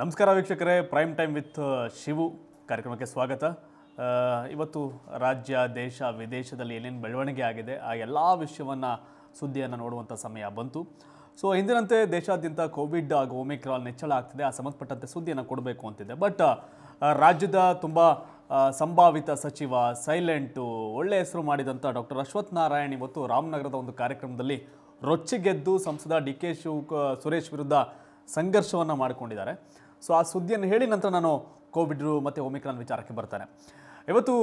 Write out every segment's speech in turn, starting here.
ನಮಸ್ಕಾರ ವೀಕ್ಷಕರೇ prime time with Shivu ಕಾರ್ಯಕ್ರಮಕ್ಕೆ ಸ್ವಾಗತ ಇವತ್ತು ರಾಜ್ಯ ದೇಶ ವಿದೇಶದಲ್ಲಿ ಏನೇನು ಬೆಳವಣಿಗೆ ಆಗಿದೆ ಆ ಎಲ್ಲ ವಿಷಯವನ್ನು ಸುದ್ದಿಯನ್ನು ನೋಡುವಂಥ ಸಮಯ ಬಂತು ಸೊ ಹಿಂದಿನಂತೆ ದೇಶಾದ್ಯಂತ ಕೋವಿಡ್ ಹಾಗೂ ಒಮಿಕ್ರಾನ್ ಹೆಚ್ಚಳ ಆಗ್ತಿದೆ ಆ ಸಂಬಂಧಪಟ್ಟಂತೆ ಸುದ್ದಿಯನ್ನು ಕೊಡಬೇಕು ಅಂತಿದೆ ಬಟ್ ರಾಜ್ಯದ ತುಂಬ ಸಂಭಾವಿತ ಸಚಿವ ಸೈಲೆಂಟು ಒಳ್ಳೆಯ ಹೆಸರು ಮಾಡಿದಂಥ ಡಾಕ್ಟರ್ ಅಶ್ವಥ್ ನಾರಾಯಣ್ ಇವತ್ತು ರಾಮನಗರದ ಒಂದು ಕಾರ್ಯಕ್ರಮದಲ್ಲಿ ರೊಚ್ಚಿಗೆದ್ದು ಸಂಸದ ಡಿ ಕೆ ಶಿವ ಸುರೇಶ್ ವಿರುದ್ಧ ಸಂಘರ್ಷವನ್ನು ಮಾಡಿಕೊಂಡಿದ್ದಾರೆ ಸೊ ಆ ಸುದ್ದಿಯನ್ನು ಹೇಳಿ ನಂತರ ನಾನು ಕೋವಿಡ್ ಮತ್ತು ಒಮಿಕ್ರಾನ್ ವಿಚಾರಕ್ಕೆ ಬರ್ತಾನೆ ಇವತ್ತು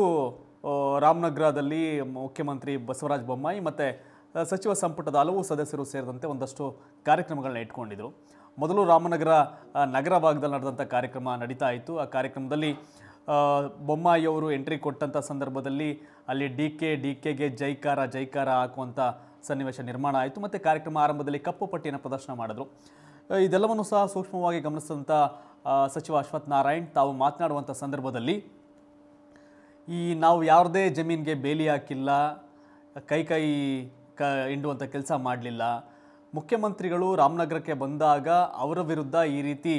ರಾಮನಗರದಲ್ಲಿ ಮುಖ್ಯಮಂತ್ರಿ ಬಸವರಾಜ ಬೊಮ್ಮಾಯಿ ಮತ್ತು ಸಚಿವ ಸಂಪುಟದ ಹಲವು ಸದಸ್ಯರು ಸೇರಿದಂತೆ ಒಂದಷ್ಟು ಕಾರ್ಯಕ್ರಮಗಳನ್ನ ಇಟ್ಕೊಂಡಿದ್ದರು ಮೊದಲು ರಾಮನಗರ ನಗರ ಭಾಗದಲ್ಲಿ ನಡೆದಂಥ ಕಾರ್ಯಕ್ರಮ ನಡೀತಾ ಇತ್ತು ಆ ಕಾರ್ಯಕ್ರಮದಲ್ಲಿ ಬೊಮ್ಮಾಯಿಯವರು ಎಂಟ್ರಿ ಕೊಟ್ಟಂಥ ಸಂದರ್ಭದಲ್ಲಿ ಅಲ್ಲಿ ಡಿ ಕೆ ಡಿ ಕೆಗೆ ಜೈಕಾರ ಜೈಕಾರ ಹಾಕುವಂಥ ಸನ್ನಿವೇಶ ನಿರ್ಮಾಣ ಆಯಿತು ಮತ್ತು ಕಾರ್ಯಕ್ರಮ ಆರಂಭದಲ್ಲಿ ಕಪ್ಪು ಪಟ್ಟಿಯನ್ನು ಪ್ರದರ್ಶನ ಮಾಡಿದ್ರು ಇದೆಲ್ಲವನ್ನು ಸಹ ಸೂಕ್ಷ್ಮವಾಗಿ ಗಮನಿಸಿದಂಥ ಸಚಿವ ಅಶ್ವಥ್ ನಾರಾಯಣ್ ತಾವು ಮಾತನಾಡುವಂಥ ಸಂದರ್ಭದಲ್ಲಿ ಈ ನಾವು ಯಾವುದೇ ಜಮೀನಿಗೆ ಬೇಲಿ ಹಾಕಿಲ್ಲ ಕೈ ಕೈ ಕ ಇಂಡುವಂಥ ಕೆಲಸ ಮಾಡಲಿಲ್ಲ ಮುಖ್ಯಮಂತ್ರಿಗಳು ರಾಮನಗರಕ್ಕೆ ಬಂದಾಗ ಅವರ ವಿರುದ್ಧ ಈ ರೀತಿ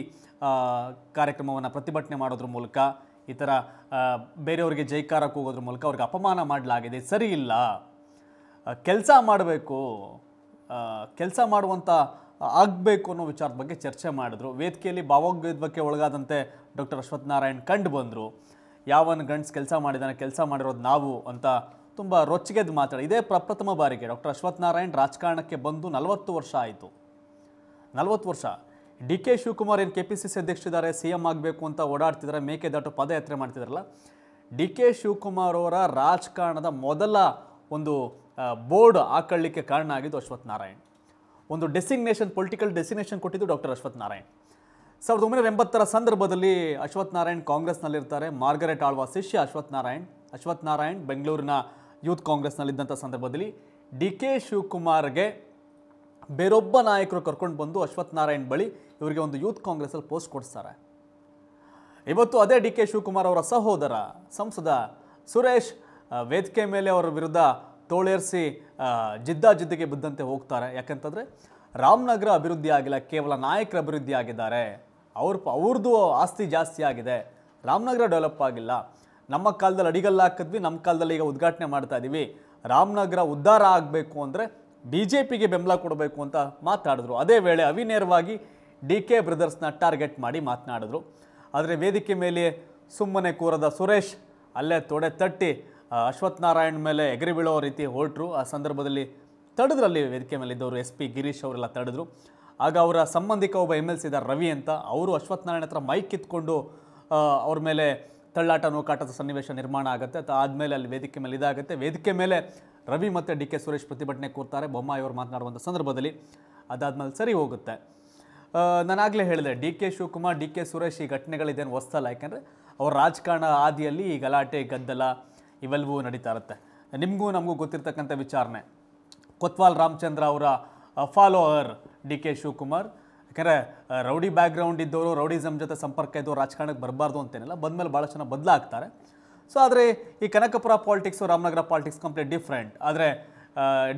ಕಾರ್ಯಕ್ರಮವನ್ನು ಪ್ರತಿಭಟನೆ ಮಾಡೋದ್ರ ಮೂಲಕ ಈ ಥರ ಬೇರೆಯವರಿಗೆ ಜೈಕಾರ ಹೋಗೋದ್ರ ಮೂಲಕ ಅವ್ರಿಗೆ ಅಪಮಾನ ಮಾಡಲಾಗಿದೆ ಸರಿ ಇಲ್ಲ ಕೆಲಸ ಮಾಡಬೇಕು ಕೆಲಸ ಮಾಡುವಂಥ ಆಗಬೇಕು ಅನ್ನೋ ವಿಚಾರದ ಬಗ್ಗೆ ಚರ್ಚೆ ಮಾಡಿದ್ರು ವೇದಿಕೆಯಲ್ಲಿ ಬಗ್ಗೆ ಒಳಗಾದಂತೆ ಡಾಕ್ಟರ್ ನಾರಾಯಣ್ ಕಂಡು ಬಂದರು ಯಾವನ್ನು ಗಂಡ್ಸ್ ಕೆಲಸ ಮಾಡಿದಾನೆ ಕೆಲಸ ಮಾಡಿರೋದು ನಾವು ಅಂತ ತುಂಬ ರೊಚ್ಚಿಗೆದ್ದು ಮಾತಾಡಿ ಇದೇ ಪ್ರಪ್ರಥಮ ಬಾರಿಗೆ ಡಾಕ್ಟರ್ ನಾರಾಯಣ್ ರಾಜಕಾರಣಕ್ಕೆ ಬಂದು ನಲವತ್ತು ವರ್ಷ ಆಯಿತು ನಲವತ್ತು ವರ್ಷ ಡಿ ಕೆ ಶಿವಕುಮಾರ್ ಏನು ಕೆ ಪಿ ಸಿ ಸಿ ಅಧ್ಯಕ್ಷರಿದ್ದಾರೆ ಸಿ ಎಮ್ ಆಗಬೇಕು ಅಂತ ಓಡಾಡ್ತಿದ್ದಾರೆ ಮೇಕೆದಾಟು ಪದಯಾತ್ರೆ ಮಾಡ್ತಿದ್ರಲ್ಲ ಡಿ ಕೆ ಶಿವಕುಮಾರ್ ಅವರ ರಾಜಕಾರಣದ ಮೊದಲ ಒಂದು ಬೋರ್ಡ್ ಹಾಕೊಳ್ಳಿಕ್ಕೆ ಕಾರಣ ಆಗಿದ್ದು ನಾರಾಯಣ್ ಒಂದು ಡೆಸಿಗ್ನೇಷನ್ ಪೊಲಿಟಿಕಲ್ ಡೆಸಿಗ್ನೇಷನ್ ಕೊಟ್ಟಿದ್ದು ಡಾಕ್ಟರ್ ಅಶ್ವಥ್ ನಾರಾಯಣ್ ಸಾವಿರದ ಒಂಬೈನೂರ ಎಂಬತ್ತರ ಸಂದರ್ಭದಲ್ಲಿ ಅಶ್ವಥ್ ನಾರಾಯಣ್ ಕಾಂಗ್ರೆಸ್ನಲ್ಲಿರ್ತಾರೆ ಮಾರ್ಗರೆಟ್ ಆಳ್ವಾ ಶಿಷ್ಯ ಅಶ್ವಥ್ ನಾರಾಯಣ್ ಅಶ್ವಥ್ ನಾರಾಯಣ್ ಬೆಂಗಳೂರಿನ ಯೂತ್ ಕಾಂಗ್ರೆಸ್ನಲ್ಲಿದ್ದಂಥ ಸಂದರ್ಭದಲ್ಲಿ ಡಿ ಕೆ ಶಿವಕುಮಾರ್ಗೆ ಬೇರೊಬ್ಬ ನಾಯಕರು ಕರ್ಕೊಂಡು ಬಂದು ಅಶ್ವಥ್ ನಾರಾಯಣ್ ಬಳಿ ಇವರಿಗೆ ಒಂದು ಯೂತ್ ಕಾಂಗ್ರೆಸ್ಸಲ್ಲಿ ಪೋಸ್ಟ್ ಕೊಡಿಸ್ತಾರೆ ಇವತ್ತು ಅದೇ ಡಿ ಕೆ ಶಿವಕುಮಾರ್ ಅವರ ಸಹೋದರ ಸಂಸದ ಸುರೇಶ್ ವೇದಿಕೆ ಮೇಲೆ ಅವರ ವಿರುದ್ಧ ತೋಳೇರಿಸಿ ಜಿದ್ದಾಜಿದ್ದಿಗೆ ಬಿದ್ದಂತೆ ಹೋಗ್ತಾರೆ ಯಾಕಂತಂದರೆ ರಾಮನಗರ ಅಭಿವೃದ್ಧಿ ಆಗಿಲ್ಲ ಕೇವಲ ನಾಯಕರ ಅಭಿವೃದ್ಧಿ ಆಗಿದ್ದಾರೆ ಅವ್ರ ಅವ್ರದ್ದು ಆಸ್ತಿ ಜಾಸ್ತಿ ಆಗಿದೆ ರಾಮನಗರ ಡೆವಲಪ್ ಆಗಿಲ್ಲ ನಮ್ಮ ಕಾಲದಲ್ಲಿ ಅಡಿಗಲ್ಲ ಹಾಕಿದ್ವಿ ನಮ್ಮ ಕಾಲದಲ್ಲಿ ಈಗ ಉದ್ಘಾಟನೆ ಮಾಡ್ತಾ ಇದ್ದೀವಿ ರಾಮನಗರ ಉದ್ಧಾರ ಆಗಬೇಕು ಅಂದರೆ ಬಿ ಜೆ ಪಿಗೆ ಬೆಂಬಲ ಕೊಡಬೇಕು ಅಂತ ಮಾತಾಡಿದ್ರು ಅದೇ ವೇಳೆ ಅವಿನೇರವಾಗಿ ಡಿ ಕೆ ಬ್ರದರ್ಸ್ನ ಟಾರ್ಗೆಟ್ ಮಾಡಿ ಮಾತನಾಡಿದ್ರು ಆದರೆ ವೇದಿಕೆ ಮೇಲೆ ಸುಮ್ಮನೆ ಕೂರದ ಸುರೇಶ್ ಅಲ್ಲೇ ತೊಡೆ ತಟ್ಟಿ ಅಶ್ವತ್ಥ ನಾರಾಯಣ್ ಮೇಲೆ ಎಗರಿ ಬೀಳೋ ರೀತಿ ಹೊರಟರು ಆ ಸಂದರ್ಭದಲ್ಲಿ ತಡೆದ್ರಲ್ಲಿ ವೇದಿಕೆ ಮೇಲೆ ಇದ್ದವರು ಎಸ್ ಪಿ ಗಿರೀಶ್ ಅವರೆಲ್ಲ ತಡೆದ್ರು ಆಗ ಅವರ ಸಂಬಂಧಿಕ ಒಬ್ಬ ಎಮ್ ಎಲ್ ಸಿ ಇದ್ದಾರೆ ರವಿ ಅಂತ ಅವರು ಅಶ್ವಥ್ ನಾರಾಯಣ ಹತ್ರ ಮೈಕ್ ಕಿತ್ಕೊಂಡು ಅವ್ರ ಮೇಲೆ ತಳ್ಳಾಟ ನೂಕಾಟದ ಸನ್ನಿವೇಶ ನಿರ್ಮಾಣ ಆಗುತ್ತೆ ಅಥವಾ ಆದಮೇಲೆ ಅಲ್ಲಿ ವೇದಿಕೆ ಮೇಲೆ ಇದಾಗುತ್ತೆ ವೇದಿಕೆ ಮೇಲೆ ರವಿ ಮತ್ತು ಡಿ ಕೆ ಸುರೇಶ್ ಪ್ರತಿಭಟನೆ ಕೂರ್ತಾರೆ ಬೊಮ್ಮಾಯಿ ಅವರು ಮಾತನಾಡುವಂಥ ಸಂದರ್ಭದಲ್ಲಿ ಅದಾದಮೇಲೆ ಸರಿ ಹೋಗುತ್ತೆ ನಾನಾಗಲೇ ಹೇಳಿದೆ D K Shivakumar D K Suresh ಈ ಘಟನೆಗಳಿದೇನು ಹೊಸ್ತಲ್ಲ ಯಾಕೆಂದರೆ ಅವ್ರ ರಾಜಕಾರಣ ಆದಿಯಲ್ಲಿ ಈ ಗಲಾಟೆ ಗದ್ದಲ ಇವೆಲ್ಲವೂ ನಡೀತಾ ಇರುತ್ತೆ ನಿಮಗೂ ನಮಗೂ ಗೊತ್ತಿರ್ತಕ್ಕಂಥ ವಿಚಾರಣೆ ಕೊತ್ವಾಲ್ ರಾಮಚಂದ್ರ ಅವರ ಫಾಲೋವರ್ ಡಿ ಕೆ ಶಿವಕುಮಾರ್ ಯಾಕಂದರೆ ರೌಡಿ ಬ್ಯಾಕ್ಗ್ರೌಂಡ್ ಇದ್ದವರು ರೌಡಿಸಮ್ ಜೊತೆ ಸಂಪರ್ಕ ಇದ್ದವರು ರಾಜಕಾರಣಕ್ಕೆ ಬರಬಾರ್ದು ಅಂತೇನಿಲ್ಲ ಬಂದಮೇಲೆ ಭಾಳಷ್ಟು ಜನ ಬದಲಾಗ್ತಾರೆ ಸೊ ಆದರೆ ಈ Kanakapura politics Ramanagara politics complete different ಆದರೆ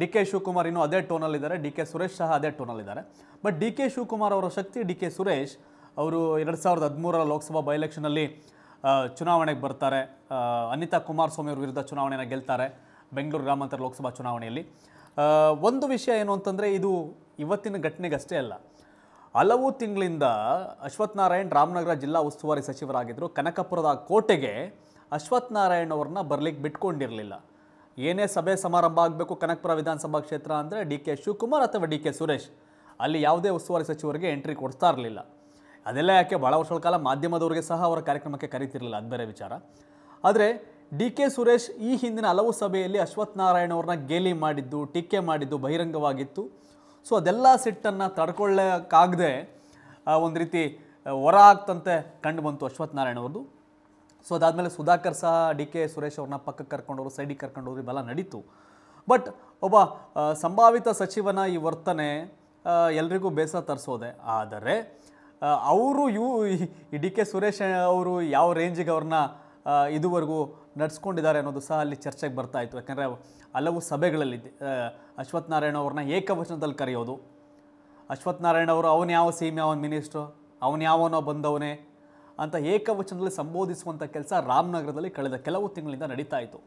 ಡಿ ಕೆ ಶಿವಕುಮಾರ್ ಇನ್ನೂ ಅದೇ ಟೋನಲ್ಲಿದ್ದಾರೆ ಡಿ ಕೆ ಸುರೇಶ್ ಸಹ ಅದೇ ಟೋನಲ್ಲಿದ್ದಾರೆ ಬಟ್ ಡಿ ಕೆ ಶಿವಕುಮಾರ್ ಅವರ ಶಕ್ತಿ ಡಿ ಕೆ ಸುರೇಶ್ ಅವರು ಎರಡು ಸಾವಿರದ ಹದಿಮೂರರ ಲೋಕಸಭಾ ಬೈ ಎಲೆಕ್ಷನಲ್ಲಿ ಚುನಾವಣೆಗೆ ಬರ್ತಾರೆ ಅನಿತಾ ಕುಮಾರಸ್ವಾಮಿ ಅವ್ರ ವಿರುದ್ಧ ಚುನಾವಣೆನ ಗೆಲ್ತಾರೆ ಬೆಂಗಳೂರು ಗ್ರಾಮಾಂತರ ಲೋಕಸಭಾ ಚುನಾವಣೆಯಲ್ಲಿ ಒಂದು ವಿಷಯ ಏನು ಅಂತಂದರೆ ಇದು ಇವತ್ತಿನ ಘಟನೆಗಷ್ಟೇ ಅಲ್ಲ ಹಲವು ತಿಂಗಳಿಂದ ಅಶ್ವತ್ಥನಾರಾಯಣ್ ರಾಮನಗರ ಜಿಲ್ಲಾ ಉಸ್ತುವಾರಿ ಸಚಿವರಾಗಿದ್ದರು ಕನಕಪುರದ ಕೋಟೆಗೆ ಅಶ್ವತ್ಥನಾರಾಯಣ್ ಅವ್ರನ್ನ ಬರ್ಲಿಕ್ಕೆ ಬಿಟ್ಕೊಂಡಿರಲಿಲ್ಲ ಏನೇ ಸಭೆ ಸಮಾರಂಭ ಆಗಬೇಕು ಕನಕಪುರ ವಿಧಾನಸಭಾ ಕ್ಷೇತ್ರ ಅಂದರೆ ಡಿ ಕೆ ಶಿವಕುಮಾರ್ ಅಥವಾ ಡಿ ಕೆ ಸುರೇಶ್ ಅಲ್ಲಿ ಯಾವುದೇ ಉಸ್ತುವಾರಿ ಸಚಿವರಿಗೆ ಎಂಟ್ರಿ ಕೊಡ್ತಾ ಇರಲಿಲ್ಲ ಅದೆಲ್ಲ ಯಾಕೆ ಭಾಳ ವರ್ಷಗಳ ಕಾಲ ಮಾಧ್ಯಮದವರಿಗೆ ಸಹ ಅವರ ಕಾರ್ಯಕ್ರಮಕ್ಕೆ ಕರೀತಿರಲಿಲ್ಲ ಅದು ಬೇರೆ ವಿಚಾರ ಆದರೆ ಡಿ ಕೆ ಸುರೇಶ್ ಈ ಹಿಂದಿನ ಹಲವು ಸಭೆಯಲ್ಲಿ ಅಶ್ವಥ್ ನಾರಾಯಣ ಅವ್ರನ್ನ ಗೇಲಿ ಮಾಡಿದ್ದು ಟೀಕೆ ಮಾಡಿದ್ದು ಬಹಿರಂಗವಾಗಿತ್ತು ಸೊ ಅದೆಲ್ಲ ಸಿಟ್ಟನ್ನು ತಡ್ಕೊಳ್ಳೋಕ್ಕಾಗದೆ ಒಂದು ರೀತಿ ಹೊರ ಆಗ್ತಂತೆ ಕಂಡು ಬಂತು ಅಶ್ವಥ್ ನಾರಾಯಣ ಅವ್ರದ್ದು ಸೊ ಅದಾದಮೇಲೆ ಸುಧಾಕರ್ ಸಹ ಡಿ ಕೆ ಸುರೇಶ್ ಅವ್ರನ್ನ ಪಕ್ಕಕ್ಕೆ ಕರ್ಕೊಂಡವರು ಸೈಡಿಗೆ ಕರ್ಕೊಂಡವರು ಇವೆಲ್ಲ ನಡೀತು ಬಟ್ ಒಬ್ಬ ಸಂಭಾವಿತ ಸಚಿವನ ಈ ವರ್ತನೆ ಎಲ್ರಿಗೂ ಬೇಸರ ತರಿಸೋದೆ ಆದರೆ ಅವರು ಇವು ಡಿ ಕೆ ಸುರೇಶ್ ಅವರು ಯಾವ ರೇಂಜಿಗೆ ಅವ್ರನ್ನ ಇದುವರೆಗೂ ನಡೆಸ್ಕೊಂಡಿದ್ದಾರೆ ಅನ್ನೋದು ಸಹ ಅಲ್ಲಿ ಚರ್ಚೆಗೆ ಬರ್ತಾ ಇತ್ತು ಯಾಕಂದರೆ ಹಲವು ಸಭೆಗಳಲ್ಲಿ ಅಶ್ವಥ್ ನಾರಾಯಣ ಅವ್ರನ್ನ ಏಕವಚನದಲ್ಲಿ ಕರೆಯೋದು ಅಶ್ವಥ್ ನಾರಾಯಣ ಅವರು ಅವನು ಯಾವ ಸೀಮೆ ಯಾವ ಮಿನಿಸ್ಟ್ರು ಅವನು ಯಾವನೋ ಬಂದವನೇ ಅಂತ ಏಕವಚನದಲ್ಲಿ ಸಂಬೋಧಿಸುವಂಥ ಕೆಲಸ ರಾಮನಗರದಲ್ಲಿ ಕಳೆದ ಕೆಲವು ತಿಂಗಳಿಂದ ನಡೀತಾ ಇತ್ತು